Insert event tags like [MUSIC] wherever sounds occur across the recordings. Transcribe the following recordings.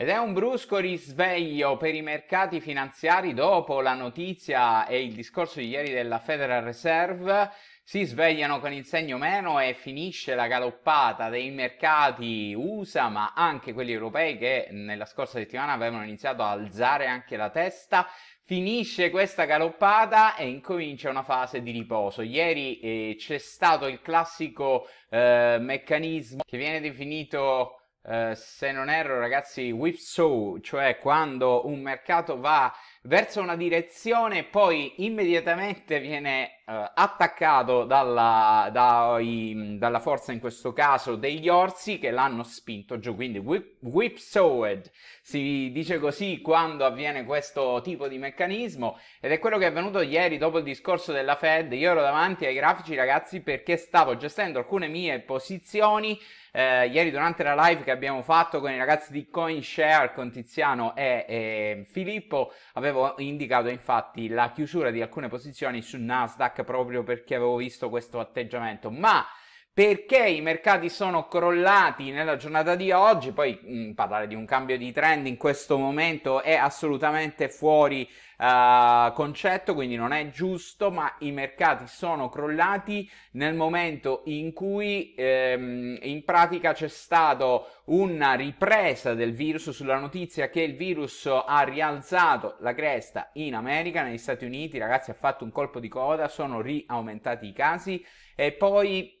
Ed è un brusco risveglio per i mercati finanziari dopo la notizia e il discorso di ieri della Federal Reserve. Si svegliano con il segno meno e finisce la galoppata dei mercati USA, ma anche quelli europei che nella scorsa settimana avevano iniziato a alzare anche la testa. Finisce questa galoppata e incomincia una fase di riposo. Ieri eh, c'è stato il classico eh, meccanismo che viene definito eh, se non erro ragazzi, whipsaw, cioè quando un mercato va verso una direzione, poi immediatamente viene eh, attaccato dalla, dai, dalla, forza, in questo caso, degli orsi che l'hanno spinto giù. Quindi whip, whipsawed si dice così quando avviene questo tipo di meccanismo ed è quello che è avvenuto ieri dopo il discorso della Fed. Io ero davanti ai grafici, ragazzi, perché stavo gestendo alcune mie posizioni. Eh, ieri durante la live che abbiamo fatto con i ragazzi di CoinShare con Tiziano e, e Filippo avevo avevo indicato infatti la chiusura di alcune posizioni su Nasdaq proprio perché avevo visto questo atteggiamento, ma perché i mercati sono crollati nella giornata di oggi? Poi mh, mm, parlare di un cambio di trend in questo momento è assolutamente fuori Uh, concetto, quindi non è giusto, ma i mercati sono crollati nel momento in cui ehm, in pratica c'è stata una ripresa del virus sulla notizia che il virus ha rialzato la cresta in America, negli Stati Uniti, ragazzi, ha fatto un colpo di coda, sono riaumentati i casi e poi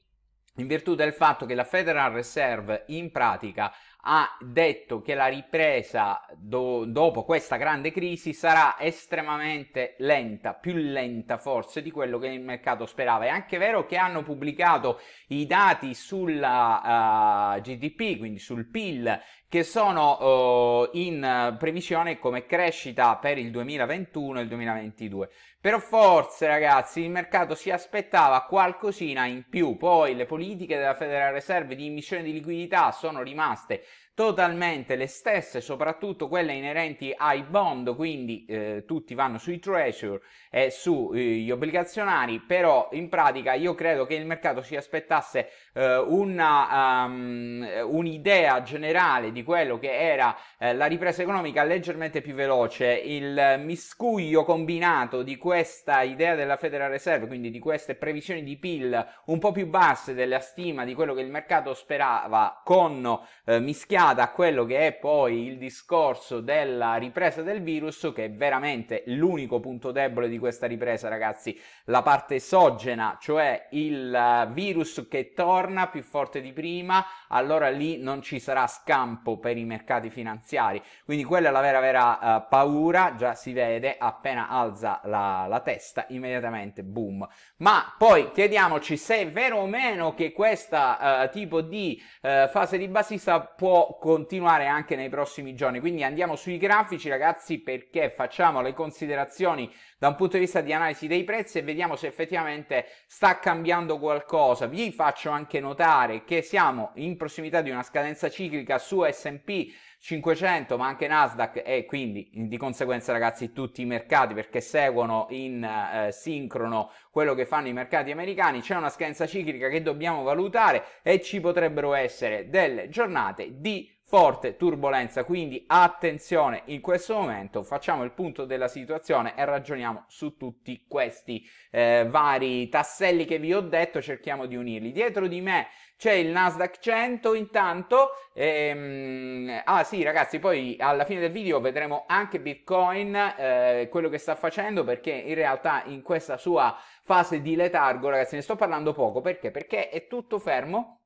in virtù del fatto che la Federal Reserve in pratica ha detto che la ripresa do, dopo questa grande crisi sarà estremamente lenta, più lenta forse di quello che il mercato sperava. È anche vero che hanno pubblicato i dati sulla uh, eh, GDP, quindi sul PIL che sono uh, in previsione come crescita per il 2021 e il 2022. Però forse ragazzi il mercato si aspettava qualcosina in più, poi le politiche della Federal Reserve di emissione di liquidità sono rimaste totalmente le stesse, soprattutto quelle inerenti ai bond, quindi eh, tutti vanno sui treasure e sugli eh, obbligazionari, però in pratica io credo che il mercato si aspettasse eh, una, um, un'idea generale di quello che era eh, la ripresa economica leggermente più veloce, il miscuglio combinato di questa idea della Federal Reserve, quindi di queste previsioni di PIL un po' più basse della stima di quello che il mercato sperava con eh, mischiando legata a quello che è poi il discorso della ripresa del virus, che è veramente l'unico punto debole di questa ripresa, ragazzi. La parte esogena, cioè il eh, virus che torna più forte di prima, allora lì non ci sarà scampo per i mercati finanziari. Quindi quella è la vera vera uh, paura, già si vede, appena alza la, la testa, immediatamente boom. Ma poi chiediamoci se è vero o meno che questo uh, eh, tipo di uh, fase di bassista può continuare anche nei prossimi giorni. Quindi andiamo sui grafici, ragazzi, perché facciamo le considerazioni da un punto di vista di analisi dei prezzi e vediamo se effettivamente sta cambiando qualcosa. Vi faccio anche notare che siamo in prossimità di una scadenza ciclica su S&P 500 ma anche Nasdaq e quindi di conseguenza ragazzi tutti i mercati perché seguono in eh, sincrono quello che fanno i mercati americani c'è una scadenza ciclica che dobbiamo valutare e ci potrebbero essere delle giornate di forte turbolenza, quindi attenzione in questo momento, facciamo il punto della situazione e ragioniamo su tutti questi eh, vari tasselli che vi ho detto, cerchiamo di unirli. Dietro di me c'è il Nasdaq 100 intanto, ehm, ah sì ragazzi poi alla fine del video vedremo anche Bitcoin, eh, quello che sta facendo perché in realtà in questa sua fase di letargo ragazzi ne sto parlando poco perché? Perché è tutto fermo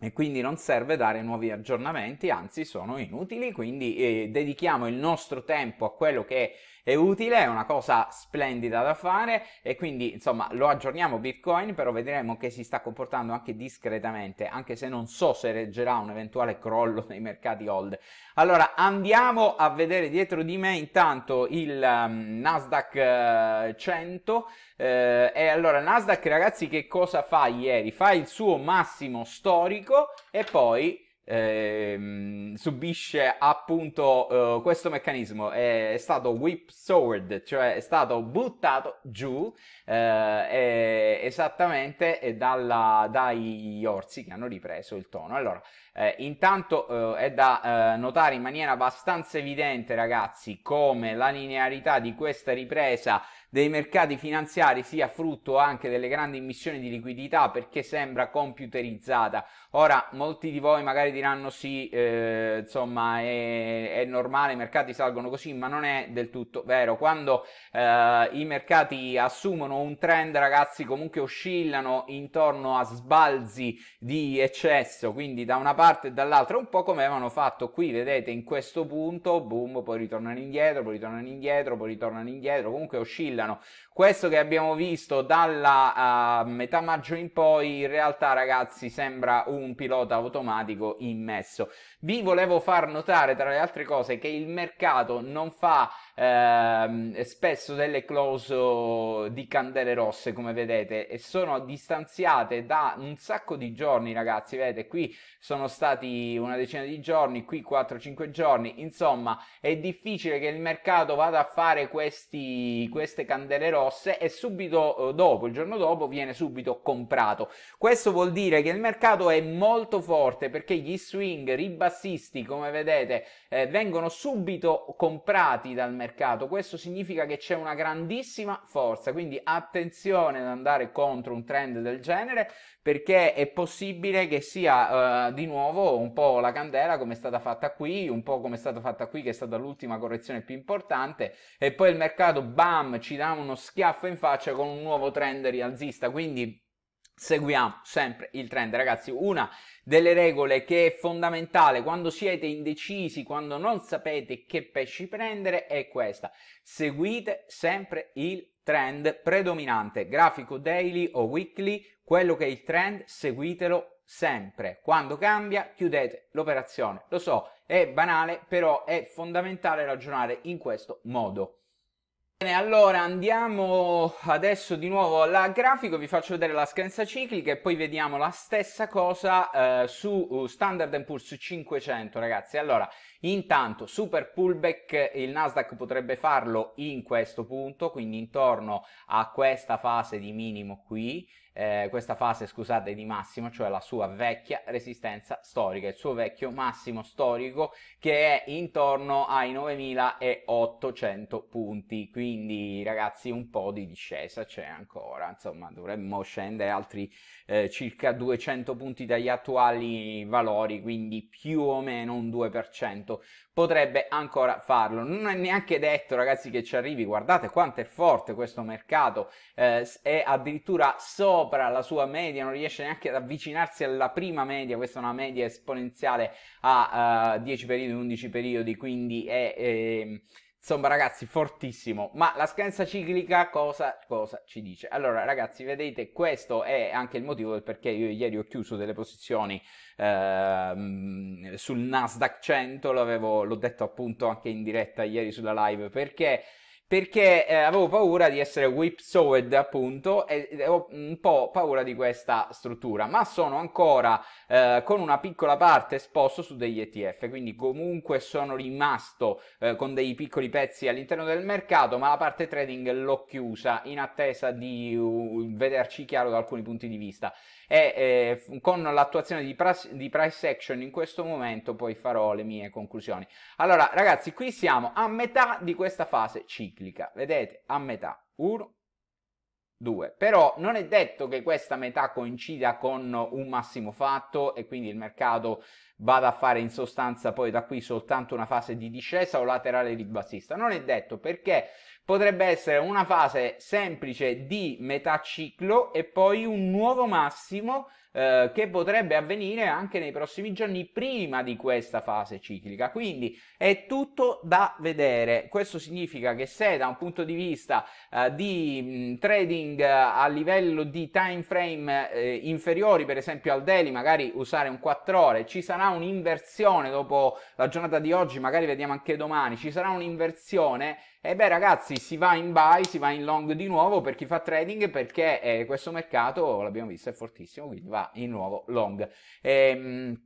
e quindi non serve dare nuovi aggiornamenti, anzi sono inutili, quindi eh, dedichiamo il nostro tempo a quello che è utile, è una cosa splendida da fare e quindi insomma lo aggiorniamo Bitcoin, però vedremo che si sta comportando anche discretamente, anche se non so se reggerà un eventuale crollo nei mercati hold. Allora andiamo a vedere dietro di me intanto il um, Nasdaq 100 eh, eh, e allora Nasdaq ragazzi che cosa fa ieri? Fa il suo massimo storico e poi eh, subisce appunto eh, questo meccanismo è, è stato whipsawed cioè è stato buttato giù eh, esattamente dalla, dagli orsi che hanno ripreso il tono allora eh, intanto eh, è da eh, notare in maniera abbastanza evidente, ragazzi, come la linearità di questa ripresa dei mercati finanziari sia frutto anche delle grandi emissioni di liquidità perché sembra computerizzata. Ora, molti di voi magari diranno sì, eh, insomma, è, è, normale, i mercati salgono così, ma non è del tutto vero. Quando eh, i mercati assumono un trend, ragazzi, comunque oscillano intorno a sbalzi di eccesso, quindi da una parte parte e dall'altra, un po' come avevano fatto qui, vedete, in questo punto, boom, poi ritornano indietro, poi ritornano indietro, poi ritornano indietro, comunque oscillano. Questo che abbiamo visto dalla uh, metà maggio in poi, in realtà ragazzi sembra un pilota automatico immesso. Vi volevo far notare, tra le altre cose, che il mercato non fa ehm, spesso delle close oh, di candele rosse, come vedete, e sono distanziate da un sacco di giorni, ragazzi. Vedete, qui sono stati una decina di giorni, qui 4-5 giorni, insomma è difficile che il mercato vada a fare questi, queste candele rosse e subito eh, dopo, il giorno dopo, viene subito comprato. Questo vuol dire che il mercato è molto forte perché gli swing ribassisti, come vedete, eh, vengono subito comprati dal mercato. Questo significa che c'è una grandissima forza, quindi attenzione ad andare contro un trend del genere perché è possibile che sia eh, di nuovo nuovo un po' la candela come è stata fatta qui, un po' come è stata fatta qui che è stata l'ultima correzione più importante e poi il mercato bam ci dà uno schiaffo in faccia con un nuovo trend rialzista, quindi seguiamo sempre il trend ragazzi una delle regole che è fondamentale quando siete indecisi quando non sapete che pesci prendere è questa seguite sempre il trend predominante grafico daily o weekly quello che è il trend seguitelo sempre quando cambia chiudete l'operazione. Lo so, è banale, però è fondamentale ragionare in questo modo. Bene, allora andiamo adesso di nuovo al grafico, vi faccio vedere la scadenza ciclica e poi vediamo la stessa cosa eh, su uh, Standard Poor's 500 ragazzi. Allora, intanto super pullback il Nasdaq potrebbe farlo in questo punto, quindi intorno a questa fase di minimo qui, eh, questa fase, scusate, di massimo, cioè la sua vecchia resistenza storica, il suo vecchio massimo storico che è intorno ai 9800 punti, quindi ragazzi un po' di discesa c'è ancora, insomma dovremmo scendere altri eh, circa 200 punti dagli attuali valori, quindi più o meno un 2%, potrebbe ancora farlo, non è neanche detto ragazzi che ci arrivi, guardate quanto è forte questo mercato, eh, è addirittura solo sopra la sua media, non riesce neanche ad avvicinarsi alla prima media, questa è una media esponenziale a uh, eh, 10 periodi, 11 periodi, quindi è... è ehm, insomma ragazzi fortissimo ma la scadenza ciclica cosa, cosa, ci dice allora ragazzi vedete questo è anche il motivo del perché io ieri ho chiuso delle posizioni eh, sul Nasdaq 100 l'ho detto appunto anche in diretta ieri sulla live perché perché eh, avevo paura di essere whipsawed appunto e, avevo un po' paura di questa struttura, ma sono ancora eh, con una piccola parte esposto su degli ETF, quindi comunque sono rimasto eh, con dei piccoli pezzi all'interno del mercato, ma la parte trading l'ho chiusa in attesa di uh, vederci chiaro da alcuni punti di vista e eh, con l'attuazione di, pras- di price action in questo momento poi farò le mie conclusioni. Allora ragazzi, qui siamo a metà di questa fase ciclica ciclica, vedete, a metà, 1, 2. Però non è detto che questa metà coincida con un massimo fatto e quindi il mercato vada a fare in sostanza poi da qui soltanto una fase di discesa o laterale ribassista, non è detto perché potrebbe essere una fase semplice di metà ciclo e poi un nuovo massimo eh, che potrebbe avvenire anche nei prossimi giorni prima di questa fase ciclica. Quindi è tutto da vedere. Questo significa che se da un punto di vista eh, di mh, trading eh, a livello di time frame eh, inferiori, per esempio al daily, magari usare un 4 ore, ci sarà un'inversione dopo la giornata di oggi, magari vediamo anche domani, ci sarà un'inversione e beh ragazzi, si va in buy, si va in long di nuovo per chi fa trading perché eh, questo mercato, l'abbiamo visto, è fortissimo, quindi va in nuovo long. Ehm,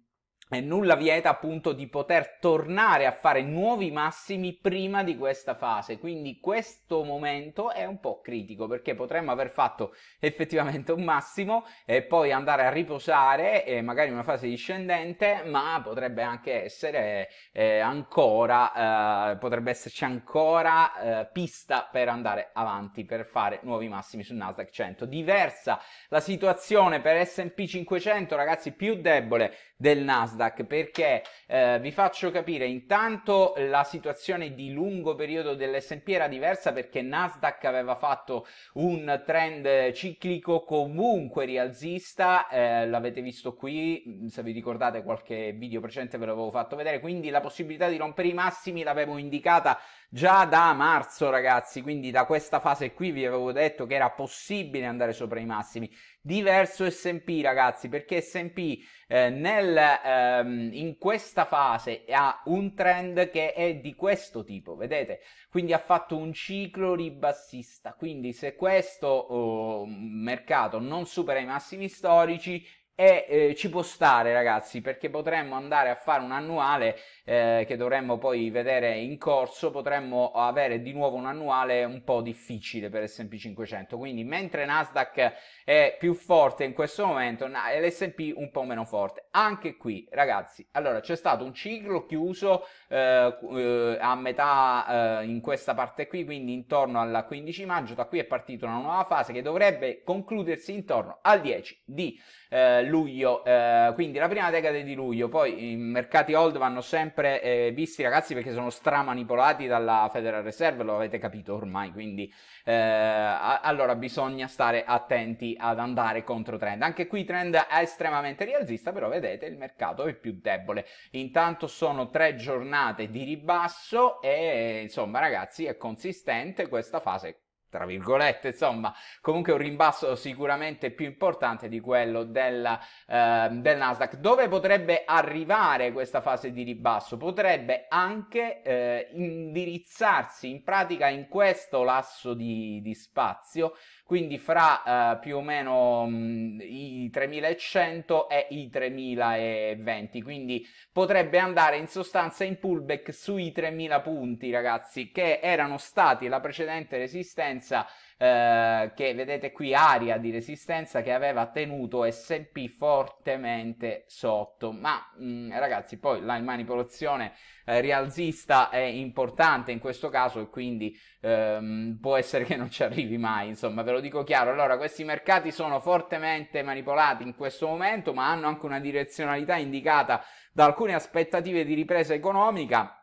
e nulla vieta appunto di poter tornare a fare nuovi massimi prima di questa fase, quindi questo momento è un po' critico perché potremmo aver fatto effettivamente un massimo e poi andare a riposare e magari in una fase discendente, ma potrebbe anche essere eh, ancora eh, potrebbe esserci ancora eh, pista per andare avanti per fare nuovi massimi su Nasdaq 100. Diversa la situazione per S&P 500, ragazzi, più debole del Nasdaq Nasdaq perché eh, vi faccio capire intanto la situazione di lungo periodo dell'S&P era diversa perché Nasdaq aveva fatto un trend ciclico comunque rialzista, eh, l'avete visto qui, mm, se vi ricordate qualche video precedente ve l'avevo fatto vedere, quindi la possibilità di rompere i massimi l'avevo indicata già da marzo, ragazzi, quindi da questa fase qui vi avevo detto che era possibile andare sopra i massimi. Diverso S&P, ragazzi, perché S&P eh, nel, ehm, in questa fase ha un trend che è di questo tipo, vedete? Quindi ha fatto un ciclo ribassista, quindi se questo oh, mercato non supera i massimi storici, e eh, ci può stare ragazzi perché potremmo andare a fare un annuale eh, che dovremmo poi vedere in corso potremmo avere di nuovo un annuale un po' difficile per S&P 500 quindi mentre Nasdaq è più forte in questo momento l'S&P un po' meno forte anche qui ragazzi allora c'è stato un ciclo chiuso eh, eh a metà eh, in questa parte qui quindi intorno al 15 maggio da qui è partita una nuova fase che dovrebbe concludersi intorno al 10 di eh, luglio, eh, quindi la prima decade di luglio, poi i mercati hold vanno sempre eh, visti ragazzi perché sono stramanipolati dalla Federal Reserve, lo avete capito ormai, quindi eh, a- allora bisogna stare attenti ad andare contro trend. Anche qui trend è estremamente rialzista, però vedete il mercato è più debole. Intanto sono tre giornate di ribasso e insomma ragazzi è consistente questa fase tra virgolette, insomma, comunque un rimbasso sicuramente più importante di quello del, eh, del Nasdaq. Dove potrebbe arrivare questa fase di ribasso? Potrebbe anche eh, indirizzarsi in pratica in questo lasso di, di spazio quindi fra eh, più o meno mh, mm, i 3100 e i 3020, quindi potrebbe andare in sostanza in pullback sui 3000 punti, ragazzi, che erano stati la precedente resistenza eh, che vedete qui area di resistenza che aveva tenuto SP fortemente sotto. Ma mh, mm, ragazzi, poi la manipolazione eh, rialzista è importante in questo caso e quindi ehm, può essere che non ci arrivi mai, insomma, ve lo dico chiaro. Allora, questi mercati sono fortemente manipolati in questo momento, ma hanno anche una direzionalità indicata da alcune aspettative di ripresa economica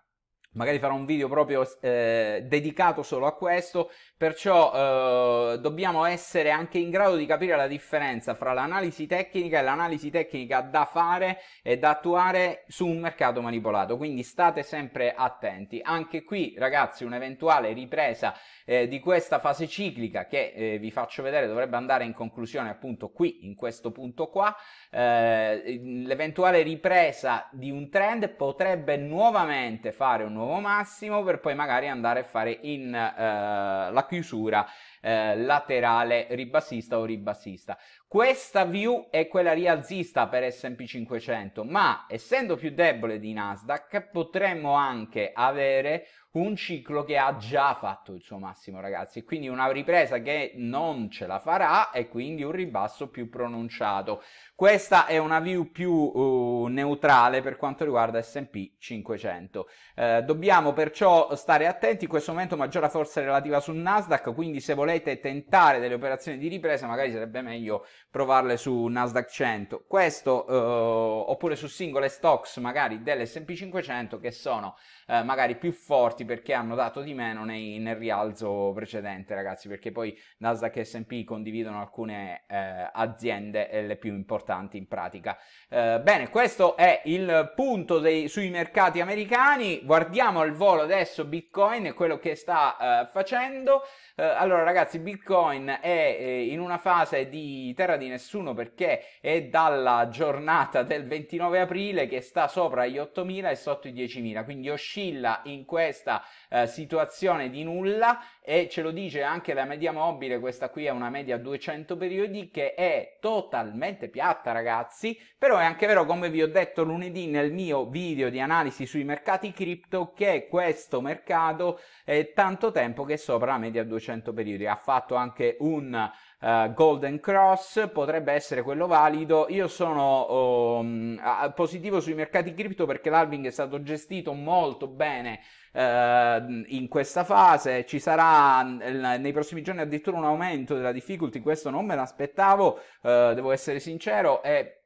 magari farò un video proprio eh, dedicato solo a questo, perciò eh, dobbiamo essere anche in grado di capire la differenza fra l'analisi tecnica e l'analisi tecnica da fare e da attuare su un mercato manipolato, quindi state sempre attenti. Anche qui ragazzi un'eventuale ripresa eh, di questa fase ciclica che eh, vi faccio vedere dovrebbe andare in conclusione appunto qui in questo punto qua, eh, l'eventuale ripresa di un trend potrebbe nuovamente fare un nuovo massimo per poi magari andare a fare in eh, la chiusura eh, laterale ribassista o ribassista. Questa view è quella rialzista per S&P 500, ma essendo più debole di Nasdaq potremmo anche avere un ciclo che ha già fatto il suo massimo ragazzi quindi una ripresa che non ce la farà e quindi un ribasso più pronunciato questa è una view più uh, neutrale per quanto riguarda S&P 500 eh, dobbiamo perciò stare attenti in questo momento maggiore forza relativa sul Nasdaq quindi se volete volete tentare delle operazioni di ripresa, magari sarebbe meglio provarle su Nasdaq 100. Questo eh, oppure su singole stocks, magari dell'SP 500 che sono eh, magari più forti perché hanno dato di meno nei, nel rialzo precedente, ragazzi, perché poi Nasdaq e SP condividono alcune eh, aziende le più importanti in pratica. Eh, bene, questo è il punto dei, sui mercati americani. Guardiamo al volo adesso Bitcoin e quello che sta eh, facendo. Eh, allora, ragazzi, ragazzi Bitcoin è eh, in una fase di terra di nessuno perché è dalla giornata del 29 aprile che sta sopra gli 8.000 e sotto i 10.000, quindi oscilla in questa eh, situazione di nulla e ce lo dice anche la media mobile, questa qui è una media 200 periodi che è totalmente piatta ragazzi, però è anche vero come vi ho detto lunedì nel mio video di analisi sui mercati cripto che questo mercato è tanto tempo che è sopra la media 200 periodi, ha fatto anche un uh, Golden Cross, potrebbe essere quello valido. Io sono um, positivo sui mercati cripto perché l'halving è stato gestito molto bene eh, in questa fase ci sarà mm, nei prossimi giorni addirittura un aumento della difficulty questo non me l'aspettavo eh, devo essere sincero e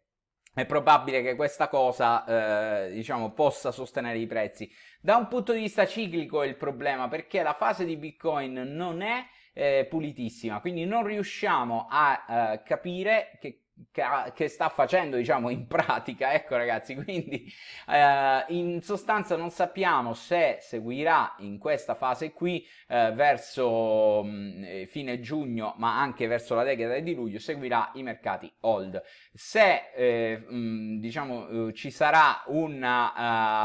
è probabile che questa cosa, eh, diciamo, possa sostenere i prezzi. Da un punto di vista ciclico è il problema, perché la fase di Bitcoin non è eh, pulitissima, quindi non riusciamo a eh, capire che che sta facendo diciamo in pratica ecco ragazzi [LAUGHS] quindi eh, in sostanza non sappiamo se seguirà in questa fase qui eh, verso mh, mm, eh, fine giugno ma anche verso la decada di luglio seguirà i mercati hold se eh, mh, mm, diciamo eh, ci sarà una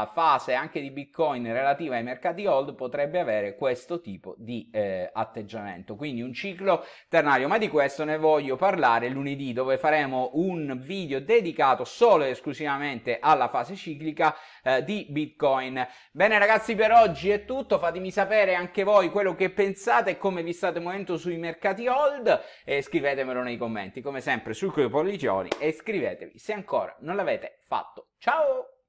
uh, fase anche di bitcoin relativa ai mercati hold potrebbe avere questo tipo di atteggiamento quindi un ciclo ternario ma di questo ne voglio parlare lunedì dove faremo pubblicheremo un video dedicato solo ed esclusivamente alla fase ciclica eh, di Bitcoin. Bene ragazzi per oggi è tutto, fatemi sapere anche voi quello che pensate e come vi state muovendo sui mercati hold e scrivetemelo nei commenti, come sempre sul Coi Pollicioni e iscrivetevi se ancora non l'avete fatto. Ciao!